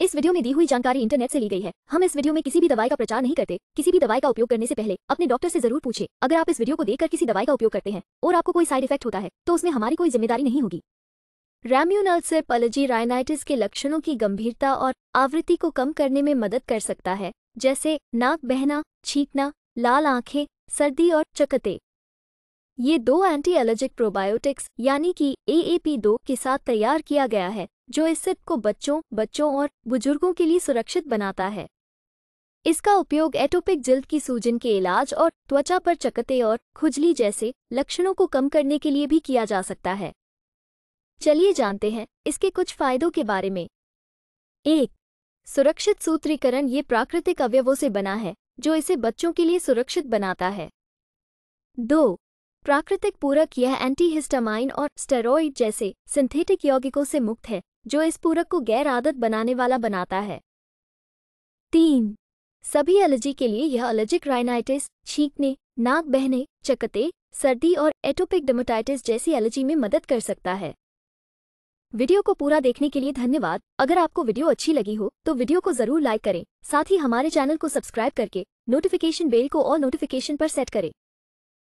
इस वीडियो में दी हुई जानकारी इंटरनेट से ली गई है हम इस वीडियो में किसी भी दवाई का प्रचार नहीं करते किसी भी दवाई का उपयोग करने से पहले अपने डॉक्टर से जरूर पूछे अगर आप इस वीडियो को देखकर किसी दवाई का उपयोग करते हैं और आपको कोई साइड इफेक्ट होता है तो उसमें हमारी कोई जिम्मेदारी नहीं होगी से एलर्जी रायनाइटिस के लक्षणों की गंभीरता और आवृत्ति को कम करने में मदद कर सकता है जैसे नाक बहना छींकना लाल आंखें सर्दी और चकते ये दो एंटी एलर्जिक प्रोबायोटिक्स यानी कि ए के साथ तैयार किया गया है जो इस सिप को बच्चों बच्चों और बुजुर्गों के लिए सुरक्षित बनाता है इसका उपयोग एटोपिक जल्द की सूजन के इलाज और त्वचा पर चकते और खुजली जैसे लक्षणों को कम करने के लिए भी किया जा सकता है चलिए जानते हैं इसके कुछ फायदों के बारे में एक सुरक्षित सूत्रीकरण ये प्राकृतिक अवयवों से बना है जो इसे बच्चों के लिए सुरक्षित बनाता है दो प्राकृतिक पूरक यह एंटीहिस्टामाइन और स्टेरॉइड जैसे सिंथेटिक यौगिकों से मुक्त है जो इस पूरक को गैर आदत बनाने वाला बनाता है तीन सभी एलर्जी के लिए यह एलर्जिक राइनाइटिस छींकने नाक बहने चकते सर्दी और एटोपिक डेमोटाइटिस जैसी एलर्जी में मदद कर सकता है वीडियो को पूरा देखने के लिए धन्यवाद अगर आपको वीडियो अच्छी लगी हो तो वीडियो को जरूर लाइक करें साथ ही हमारे चैनल को सब्सक्राइब करके नोटिफिकेशन बेल को और नोटिफिकेशन पर सेट करें